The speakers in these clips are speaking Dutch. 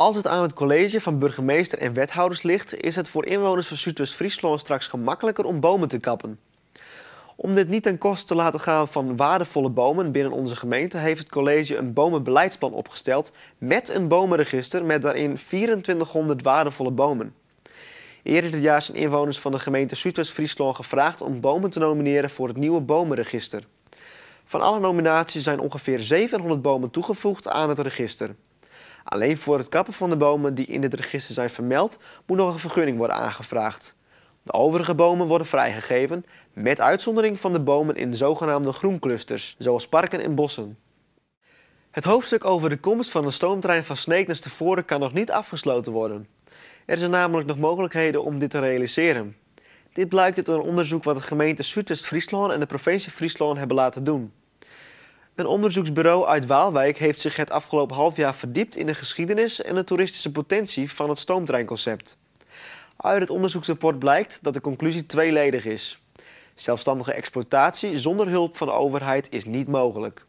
Als het aan het college van burgemeester en wethouders ligt, is het voor inwoners van Zuidwest-Friesland straks gemakkelijker om bomen te kappen. Om dit niet ten koste te laten gaan van waardevolle bomen binnen onze gemeente, heeft het college een bomenbeleidsplan opgesteld met een bomenregister met daarin 2400 waardevolle bomen. Eerder dit jaar zijn inwoners van de gemeente Zuidwest-Friesland gevraagd om bomen te nomineren voor het nieuwe bomenregister. Van alle nominaties zijn ongeveer 700 bomen toegevoegd aan het register. Alleen voor het kappen van de bomen die in het register zijn vermeld, moet nog een vergunning worden aangevraagd. De overige bomen worden vrijgegeven, met uitzondering van de bomen in zogenaamde groenclusters, zoals parken en bossen. Het hoofdstuk over de komst van de stoomtrein van Sneek naar kan nog niet afgesloten worden. Er zijn namelijk nog mogelijkheden om dit te realiseren. Dit blijkt uit een onderzoek wat de gemeente Zuidwest-Friesland en de provincie Friesland hebben laten doen. Een onderzoeksbureau uit Waalwijk heeft zich het afgelopen half jaar verdiept in de geschiedenis en de toeristische potentie van het stoomtreinconcept. Uit het onderzoeksrapport blijkt dat de conclusie tweeledig is. Zelfstandige exploitatie zonder hulp van de overheid is niet mogelijk.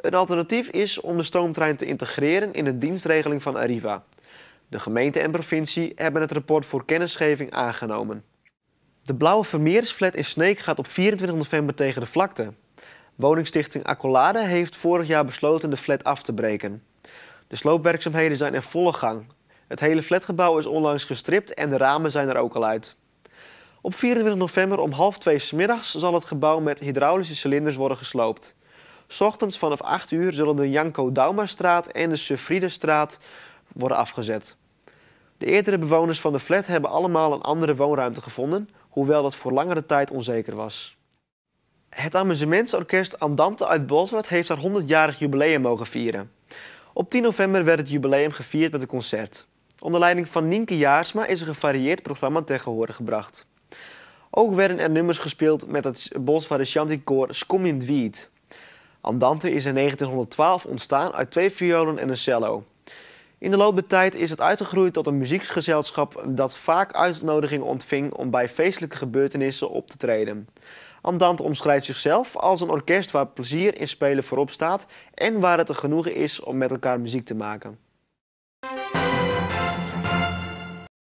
Een alternatief is om de stoomtrein te integreren in de dienstregeling van Arriva. De gemeente en provincie hebben het rapport voor kennisgeving aangenomen. De Blauwe Vermeersflat in Sneek gaat op 24 november tegen de vlakte. Woningstichting Accolade heeft vorig jaar besloten de flat af te breken. De sloopwerkzaamheden zijn in volle gang. Het hele flatgebouw is onlangs gestript en de ramen zijn er ook al uit. Op 24 november om half twee smiddags zal het gebouw met hydraulische cilinders worden gesloopt. Ochtends vanaf 8 uur zullen de Janko Daumastraat en de Sufriedestraat worden afgezet. De eerdere bewoners van de flat hebben allemaal een andere woonruimte gevonden, hoewel dat voor langere tijd onzeker was. Het Amusementsorkest Andante uit Bolsward heeft haar 100-jarig jubileum mogen vieren. Op 10 november werd het jubileum gevierd met een concert. Onder leiding van Nienke Jaarsma is een gevarieerd programma ten gehore gebracht. Ook werden er nummers gespeeld met het Bolswardse Chanticoor Skomjend Wiet. Andante is in 1912 ontstaan uit twee violen en een cello. In de loop der tijd is het uitgegroeid tot een muzieksgezelschap dat vaak uitnodigingen ontving om bij feestelijke gebeurtenissen op te treden. Andante omschrijft zichzelf als een orkest waar plezier in spelen voorop staat en waar het een genoegen is om met elkaar muziek te maken.